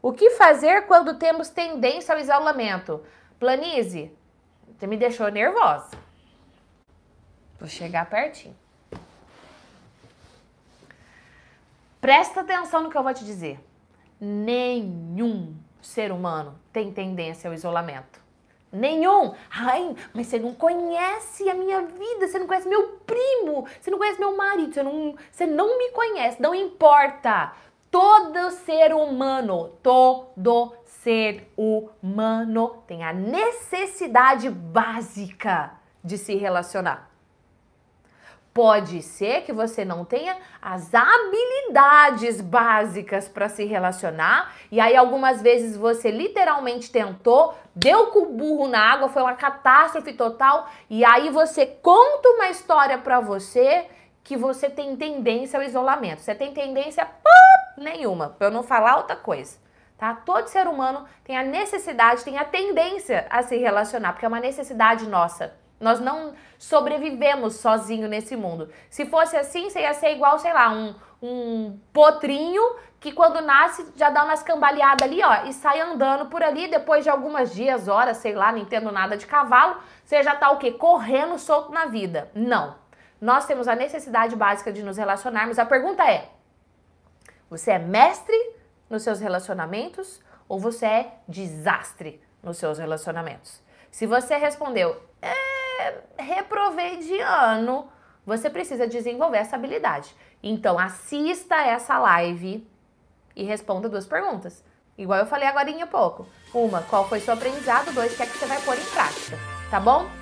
O que fazer quando temos tendência ao isolamento? Planize, você me deixou nervosa. Vou chegar pertinho. Presta atenção no que eu vou te dizer. Nenhum ser humano tem tendência ao isolamento. Nenhum. Ai, mas você não conhece a minha vida, você não conhece meu primo, você não conhece meu marido, você não, você não me conhece. Não importa. Todo ser humano, todo ser humano tem a necessidade básica de se relacionar. Pode ser que você não tenha as habilidades básicas para se relacionar, e aí algumas vezes você literalmente tentou, deu com o burro na água, foi uma catástrofe total, e aí você conta uma história para você que você tem tendência ao isolamento. Você tem tendência, nenhuma, para eu não falar outra coisa. Tá? Todo ser humano tem a necessidade, tem a tendência a se relacionar, porque é uma necessidade nossa. Nós não sobrevivemos sozinho nesse mundo. Se fosse assim, você ia ser igual, sei lá, um, um potrinho que quando nasce já dá umas cambaleadas ali, ó, e sai andando por ali, depois de algumas dias, horas, sei lá, não entendo nada de cavalo, você já tá o quê? Correndo solto na vida. Não. Nós temos a necessidade básica de nos relacionarmos. A pergunta é: você é mestre nos seus relacionamentos ou você é desastre nos seus relacionamentos? Se você respondeu, é, reprovei de ano, você precisa desenvolver essa habilidade. Então, assista essa live e responda duas perguntas. Igual eu falei agora há pouco. Uma, qual foi seu aprendizado? Dois, o que é que você vai pôr em prática? Tá bom?